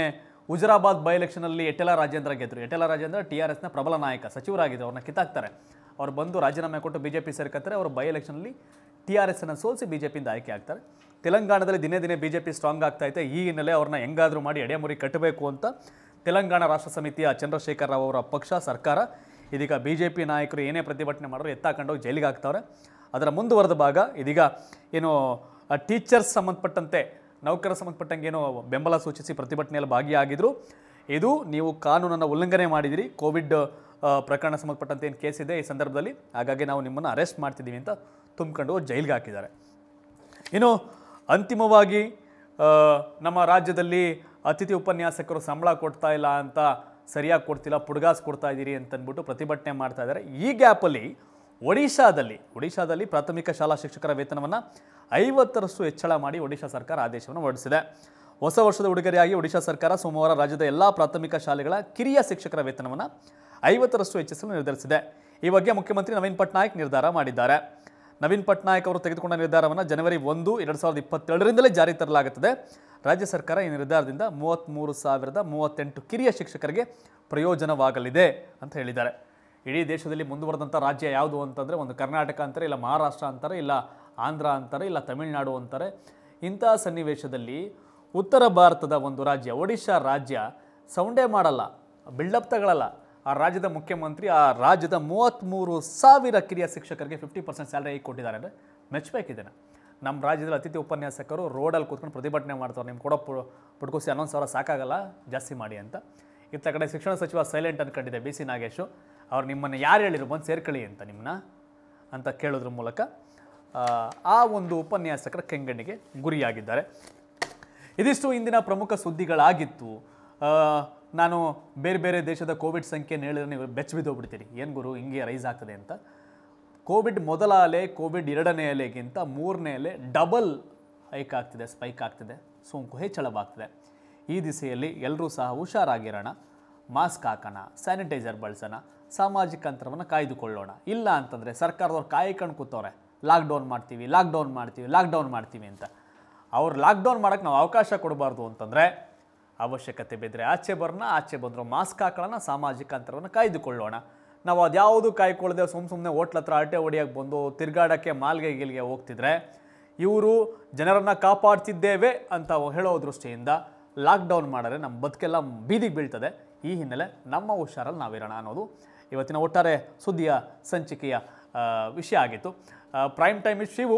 ಹುಜರಾಬಾದ್ ಬೈ ಎಲೆಕ್ಷನಲ್ಲಿ ಎಟೆಲಾ ರಾಜೇಂದ್ರ ಗೆದ್ದರು ಎಟೆಲ ರಾಜೇಂದ್ರ ಟಿ ಆರ್ ಎಸ್ನ ಪ್ರಬಲ ನಾಯಕ ಸಚಿವರಾಗಿದ್ದರು ಅವ್ರನ್ನ ಕಿತ್ತಾಕ್ತಾರೆ ಅವ್ರು ಬಂದು ರಾಜೀನಾಮೆ ಕೊಟ್ಟು ಬಿ ಜೆ ಪಿ ಸೇರ್ಕತ್ತಾರೆ ಅವರು ಬೈ ಎಲೆಕ್ಷನಲ್ಲಿ ಟಿ ಆರ್ ಎಸ್ನ ಸೋಲಿಸಿ ಬಿ ಜೆ ಪಿಯಿಂದ ಆಯ್ಕೆ ಆಗ್ತಾರೆ ತೆಲಂಗಾಣದಲ್ಲಿ ದಿನೇ ದಿನೇ ಬಿ ಜೆ ಪಿ ಸ್ಟ್ರಾಂಗ್ ಆಗ್ತಾ ಇದೆ ಈ ಹಿನ್ನೆಲೆ ಅವ್ರನ್ನ ಹೆಂಗಾದರೂ ಮಾಡಿ ಎಡೆಮುರಿ ಕಟ್ಟಬೇಕು ಅಂತ ತೆಲಂಗಾಣ ರಾಷ್ಟ್ರ ಸಮಿತಿಯ ಚಂದ್ರಶೇಖರ್ ರಾವ್ ಅವರ ಪಕ್ಷ ಸರ್ಕಾರ ಇದೀಗ ಬಿ ಜೆ ಪಿ ನಾಯಕರು ಏನೇ ಪ್ರತಿಭಟನೆ ಮಾಡಿದ್ರು ಎತ್ತಾಕೊಂಡು ಜೈಲಿಗೆ ಹಾಕ್ತವ್ರೆ ಅದರ ಮುಂದುವರೆದ ಭಾಗ ಇದೀಗ ಏನು ಟೀಚರ್ಸ್ ಸಂಬಂಧಪಟ್ಟಂತೆ ನೌಕರರ ಸಂಬಂಧಪಟ್ಟಂಗೆ ಏನು ಬೆಂಬಲ ಸೂಚಿಸಿ ಪ್ರತಿಭಟನೆಯಲ್ಲಿ ಭಾಗಿಯಾಗಿದ್ದರು ಇದು ನೀವು ಕಾನೂನನ್ನು ಉಲ್ಲಂಘನೆ ಮಾಡಿದಿರಿ ಕೋವಿಡ್ ಪ್ರಕರಣ ಸಂಬಂಧಪಟ್ಟಂತೆ ಏನು ಕೇಸ್ ಇದೆ ಈ ಸಂದರ್ಭದಲ್ಲಿ ಹಾಗಾಗಿ ನಾವು ನಿಮ್ಮನ್ನು ಅರೆಸ್ಟ್ ಮಾಡ್ತಿದ್ದೀವಿ ಅಂತ ತುಂಬಿಕೊಂಡು ಜೈಲಿಗೆ ಹಾಕಿದ್ದಾರೆ ಇನ್ನು ಅಂತಿಮವಾಗಿ ನಮ್ಮ ರಾಜ್ಯದಲ್ಲಿ ಅತಿಥಿ ಉಪನ್ಯಾಸಕರು ಸಂಬಳ ಕೊಡ್ತಾ ಇಲ್ಲ ಅಂತ ಸರಿಯಾಗಿ ಕೊಡ್ತಿಲ್ಲ ಪುಡ್ಗಾಸ್ ಕೊಡ್ತಾ ಇದ್ದೀರಿ ಅಂತಂದ್ಬಿಟ್ಟು ಪ್ರತಿಭಟನೆ ಮಾಡ್ತಾ ಇದ್ದಾರೆ ಈ ಗ್ಯಾಪಲ್ಲಿ ಒಡಿಶಾದಲ್ಲಿ ಒಡಿಶಾದಲ್ಲಿ ಪ್ರಾಥಮಿಕ ಶಾಲಾ ಶಿಕ್ಷಕರ ವೇತನವನ್ನು ಐವತ್ತರಷ್ಟು ಹೆಚ್ಚಳ ಮಾಡಿ ಒಡಿಶಾ ಸರ್ಕಾರ ಆದೇಶವನ್ನು ಹೊರಡಿಸಿದೆ ಹೊಸ ವರ್ಷದ ಉಡುಗೊರೆಯಾಗಿ ಒಡಿಶಾ ಸರ್ಕಾರ ಸೋಮವಾರ ರಾಜ್ಯದ ಎಲ್ಲ ಪ್ರಾಥಮಿಕ ಶಾಲೆಗಳ ಕಿರಿಯ ಶಿಕ್ಷಕರ ವೇತನವನ್ನು ಐವತ್ತರಷ್ಟು ಹೆಚ್ಚಿಸಲು ನಿರ್ಧರಿಸಿದೆ ಈ ಬಗ್ಗೆ ಮುಖ್ಯಮಂತ್ರಿ ನವೀನ್ ಪಟ್ನಾಯಕ್ ನಿರ್ಧಾರ ಮಾಡಿದ್ದಾರೆ ನವೀನ್ ಪಟ್ನಾಯಕ್ ಅವರು ತೆಗೆದುಕೊಂಡ ನಿರ್ಧಾರವನ್ನು ಜನವರಿ ಒಂದು ಎರಡು ಸಾವಿರದ ಇಪ್ಪತ್ತೆರಡರಿಂದಲೇ ಜಾರಿ ತರಲಾಗುತ್ತದೆ ರಾಜ್ಯ ಸರ್ಕಾರ ಈ ನಿರ್ಧಾರದಿಂದ ಮೂವತ್ತ್ಮೂರು ಸಾವಿರದ ಮೂವತ್ತೆಂಟು ಕಿರಿಯ ಶಿಕ್ಷಕರಿಗೆ ಪ್ರಯೋಜನವಾಗಲಿದೆ ಅಂತ ಹೇಳಿದ್ದಾರೆ ಇಡೀ ದೇಶದಲ್ಲಿ ಮುಂದುವರೆದಂಥ ರಾಜ್ಯ ಯಾವುದು ಅಂತಂದರೆ ಒಂದು ಕರ್ನಾಟಕ ಅಂತಾರೆ ಇಲ್ಲ ಮಹಾರಾಷ್ಟ್ರ ಅಂತಾರೆ ಇಲ್ಲ ಆಂಧ್ರ ಅಂತಾರೆ ಇಲ್ಲ ತಮಿಳುನಾಡು ಅಂತಾರೆ ಇಂಥ ಸನ್ನಿವೇಶದಲ್ಲಿ ಉತ್ತರ ಭಾರತದ ಒಂದು ರಾಜ್ಯ ಒಡಿಶಾ ರಾಜ್ಯ ಸೌಂಡೇ ಮಾಡಲ್ಲ ಬಿಲ್ಡಪ್ ತಗೊಳ್ಳಲ್ಲ ಆ ರಾಜ್ಯದ ಮುಖ್ಯಮಂತ್ರಿ ಆ ರಾಜ್ಯದ ಮೂವತ್ತ್ಮೂರು ಸಾವಿರ ಕಿರಿಯ ಶಿಕ್ಷಕರಿಗೆ ಫಿಫ್ಟಿ ಪರ್ಸೆಂಟ್ ಸ್ಯಾಲರಿ ಕೊಟ್ಟಿದ್ದಾರೆ ಅಂದರೆ ಮೆಚ್ಚಬೇಕಿದ್ದೇನೆ ನಮ್ಮ ರಾಜ್ಯದಲ್ಲಿ ಅತಿಥಿ ಉಪನ್ಯಾಸಕರು ರೋಡಲ್ಲಿ ಕೂತ್ಕೊಂಡು ಪ್ರತಿಭಟನೆ ಮಾಡ್ತಾರೆ ನಿಮ್ಗೆ ಕೊಡೋ ಪುಡ್ಕೋಸಿ ಹನ್ನೊಂದು ಸಾವಿರ ಸಾಕಾಗಲ್ಲ ಜಾಸ್ತಿ ಮಾಡಿ ಅಂತ ಇತ್ತ ಕಡೆ ಶಿಕ್ಷಣ ಸಚಿವ ಸೈಲೆಂಟ್ ಕಂಡಿದೆ ಬಿ ಸಿ ನಾಗೇಶು ಅವ್ರು ನಿಮ್ಮನ್ನು ಯಾರು ಹೇಳಿದ್ರು ಬಂದು ಸೇರ್ಕೊಳ್ಳಿ ಅಂತ ನಿಮ್ಮನ್ನ ಅಂತ ಕೇಳೋದ್ರ ಮೂಲಕ ಆ ಒಂದು ಉಪನ್ಯಾಸಕರ ಕೆಂಗಣ್ಣಿಗೆ ಗುರಿಯಾಗಿದ್ದಾರೆ ಇದಿಷ್ಟು ಇಂದಿನ ಪ್ರಮುಖ ಸುದ್ದಿಗಳಾಗಿತ್ತು ನಾನು ಬೇರೆ ಬೇರೆ ದೇಶದ ಕೋವಿಡ್ ಸಂಖ್ಯೆ ಹೇಳಿದ್ರೆ ನೀವು ಬೆಚ್ಚಬಿದ್ದೋಗ್ಬಿಡ್ತೀರಿ ಏನು ಗುರು ಹಿಂಗೆ ರೈಸ್ ಆಗ್ತದೆ ಅಂತ ಕೋವಿಡ್ ಮೊದಲ ಅಲೆ ಕೋವಿಡ್ ಎರಡನೇ ಅಲೆಗಿಂತ ಮೂರನೇ ಅಲೆ ಡಬಲ್ ಹೈಕ್ ಆಗ್ತಿದೆ ಸ್ಪೈಕ್ ಆಗ್ತಿದೆ ಸೋಂಕು ಹೆಚ್ಚಳವಾಗ್ತಿದೆ ಈ ದಿಸೆಯಲ್ಲಿ ಎಲ್ಲರೂ ಸಹ ಹುಷಾರಾಗಿರೋಣ ಮಾಸ್ಕ್ ಹಾಕೋಣ ಸ್ಯಾನಿಟೈಸರ್ ಬಳಸೋಣ ಸಾಮಾಜಿಕ ಅಂತರವನ್ನು ಕಾಯ್ದುಕೊಳ್ಳೋಣ ಇಲ್ಲ ಅಂತಂದರೆ ಸರ್ಕಾರದವ್ರು ಕಾಯ್ಕೊಂಡು ಕೂತವ್ರೆ ಲಾಕ್ಡೌನ್ ಮಾಡ್ತೀವಿ ಲಾಕ್ಡೌನ್ ಮಾಡ್ತೀವಿ ಲಾಕ್ಡೌನ್ ಮಾಡ್ತೀವಿ ಅಂತ ಅವ್ರು ಲಾಕ್ಡೌನ್ ಮಾಡೋಕ್ಕೆ ನಾವು ಅವಕಾಶ ಕೊಡಬಾರ್ದು ಅಂತಂದರೆ ಅವಶ್ಯಕತೆ ಬಿದ್ದರೆ ಆಚೆ ಬರೋಣ ಆಚೆ ಬಂದರೂ ಮಾಸ್ಕ್ ಹಾಕೋಣ ಸಾಮಾಜಿಕ ಅಂತರವನ್ನು ಕಾಯ್ದುಕೊಳ್ಳೋಣ ನಾವು ಅದ್ಯಾವುದು ಕಾಯ್ಕೊಳ್ಳದೆ ಸುಮ್ಮ ಸುಮ್ಮನೆ ಹೋಟ್ಲ ಹತ್ರ ಅಟ್ಟೆ ಹೊಡಿಯೋಕೆ ಬಂದು ತಿರ್ಗಾಡೋಕ್ಕೆ ಮಾಲ್ಗೆ ಗಿಲ್ಗೆ ಹೋಗ್ತಿದ್ರೆ ಇವರು ಜನರನ್ನು ಕಾಪಾಡ್ತಿದ್ದೇವೆ ಅಂತ ಹೇಳೋ ದೃಷ್ಟಿಯಿಂದ ಲಾಕ್ಡೌನ್ ಮಾಡಿದ್ರೆ ನಮ್ಮ ಬದುಕೆಲ್ಲ ಬೀದಿಗೆ ಬೀಳ್ತದೆ ಈ ಹಿನ್ನೆಲೆ ನಮ್ಮ ಹುಷಾರಲ್ಲಿ ನಾವಿರೋಣ ಅನ್ನೋದು ಇವತ್ತಿನ ಒಟ್ಟಾರೆ ಸುದ್ದಿಯ ಸಂಚಿಕೆಯ ವಿಷಯ ಆಗಿತ್ತು ಪ್ರೈಮ್ ಟೈಮ್ ಇಶ್ಯೂ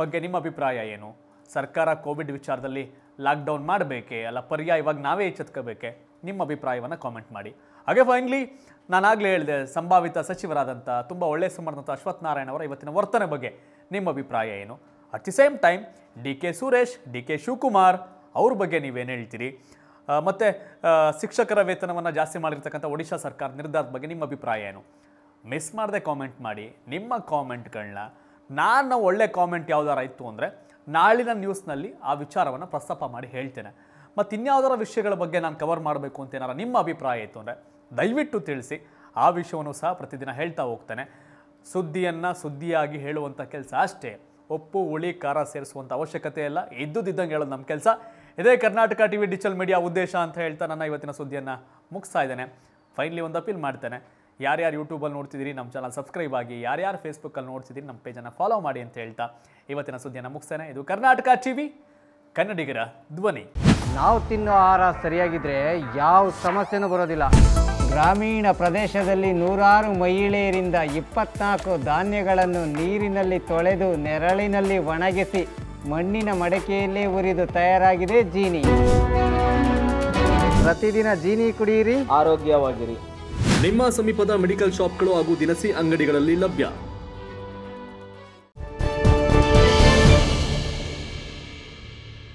ಬಗ್ಗೆ ನಿಮ್ಮ ಅಭಿಪ್ರಾಯ ಏನು ಸರ್ಕಾರ ಕೋವಿಡ್ ವಿಚಾರದಲ್ಲಿ ಲಾಕ್ಡೌನ್ ಮಾಡಬೇಕೆ ಅಲ್ಲ ಇವಾಗ ನಾವೇ ಎಚ್ಚೆತ್ಕೋಬೇಕೆ ನಿಮ್ಮ ಅಭಿಪ್ರಾಯವನ್ನು ಕಾಮೆಂಟ್ ಮಾಡಿ ಹಾಗೆ ಫೈನ್ಲಿ ನಾನಾಗಲೇ ಹೇಳಿದೆ ಸಂಭಾವಿತ ಸಚಿವರಾದಂಥ ತುಂಬ ಒಳ್ಳೆಯ ಸುಮರ್ದಂತ ಅಶ್ವಥ್ ನಾರಾಯಣ ಅವರ ಇವತ್ತಿನ ವರ್ತನೆ ಬಗ್ಗೆ ನಿಮ್ಮ ಅಭಿಪ್ರಾಯ ಏನು at the same time D K Suresh D K Shivakumar ಅವ್ರ ಬಗ್ಗೆ ನೀವೇನು ಹೇಳ್ತೀರಿ ಮತ್ತು ಶಿಕ್ಷಕರ ವೇತನವನ್ನು ಜಾಸ್ತಿ ಮಾಡಿರ್ತಕ್ಕಂಥ ಒಡಿಶಾ ಸರ್ಕಾರ ನಿರ್ಧಾರದ ಬಗ್ಗೆ ನಿಮ್ಮ ಅಭಿಪ್ರಾಯ ಏನು ಮಿಸ್ ಮಾಡದೆ ಕಾಮೆಂಟ್ ಮಾಡಿ ನಿಮ್ಮ ಕಾಮೆಂಟ್ಗಳನ್ನ ನಾನು ಒಳ್ಳೆ ಕಾಮೆಂಟ್ ಯಾವ್ದಾರು ಇತ್ತು ಅಂದರೆ ನಾಳಿನ ನ್ಯೂಸ್ನಲ್ಲಿ ಆ ವಿಚಾರವನ್ನು ಪ್ರಸ್ತಾಪ ಮಾಡಿ ಹೇಳ್ತೇನೆ ಮತ್ತು ಇನ್ಯಾವುದರ ವಿಷಯಗಳ ಬಗ್ಗೆ ನಾನು ಕವರ್ ಮಾಡಬೇಕು ಅಂತ ಏನಾರ ನಿಮ್ಮ ಅಭಿಪ್ರಾಯ ಇತ್ತು ಅಂದರೆ ದಯವಿಟ್ಟು ತಿಳಿಸಿ ಆ ವಿಷಯವನ್ನು ಸಹ ಪ್ರತಿದಿನ ಹೇಳ್ತಾ ಹೋಗ್ತೇನೆ ಸುದ್ದಿಯನ್ನು ಸುದ್ದಿಯಾಗಿ ಹೇಳುವಂಥ ಕೆಲಸ ಅಷ್ಟೇ ಒಪ್ಪು ಹುಳಿ ಖಾರ ಸೇರಿಸುವಂಥ ಅವಶ್ಯಕತೆ ಇಲ್ಲ ಇದ್ದುದಿದ್ದಂಗೆ ಹೇಳೋದು ನಮ್ಮ ಕೆಲಸ ಇದೇ Karnataka T V digital media ಉದ್ದೇಶ ಅಂತ ಹೇಳ್ತಾ ನನ್ನ ಇವತ್ತಿನ ಸುದ್ದಿಯನ್ನು ಮುಗಿಸ್ತಾ ಇದ್ದೇನೆ ಫೈನ್ಲಿ ಒಂದು ಅಪೀಲ್ ಮಾಡ್ತೇನೆ ಯಾರ್ಯಾರು ಯೂಟ್ಯೂಬಲ್ಲಿ ನೋಡ್ತಿದ್ದೀರಿ ನಮ್ಮ ಚಾನಲ್ ಸಬ್ಸ್ಕ್ರೈಬ್ ಆಗಿ ಯಾರ್ಯಾರು ಫೇಸ್ಬುಕ್ಕಲ್ಲಿ ನೋಡ್ತಿದ್ದೀರಿ ನಮ್ಮ ಪೇಜನ್ನು ಫಾಲೋ ಮಾಡಿ ಅಂತ ಹೇಳ್ತಾ ಇವತ್ತಿನ ಸುದ್ದಿಯನ್ನು ಮುಗಿಸ್ತೇನೆ ಇದು ಕರ್ನಾಟಕ ಟಿವಿ ಕನ್ನಡಿಗರ ಧ್ವನಿ ನಾವು ತಿನ್ನೋ ಆಹಾರ ಸರಿಯಾಗಿದ್ದರೆ ಯಾವ ಸಮಸ್ಯೆನೂ ಬರೋದಿಲ್ಲ ಗ್ರಾಮೀಣ ಪ್ರದೇಶದಲ್ಲಿ ನೂರಾರು ಮಹಿಳೆಯರಿಂದ ಇಪ್ಪತ್ನಾಲ್ಕು ಧಾನ್ಯಗಳನ್ನು ನೀರಿನಲ್ಲಿ ತೊಳೆದು ನೆರಳಿನಲ್ಲಿ ಒಣಗಿಸಿ ಮಣ್ಣಿನ ಮಡಕೆಯಲ್ಲೇ ಉರಿದು ತಯಾರಾಗಿದೆ ಜೀನಿ ಪ್ರತಿದಿನ ಜೀನಿ ಕುಡಿಯಿರಿ ಆರೋಗ್ಯವಾಗಿರಿ ನಿಮ್ಮ ಸಮೀಪದ ಮೆಡಿಕಲ್ ಶಾಪ್ಗಳು ಹಾಗೂ ದಿನಸಿ ಅಂಗಡಿಗಳಲ್ಲಿ ಲಭ್ಯ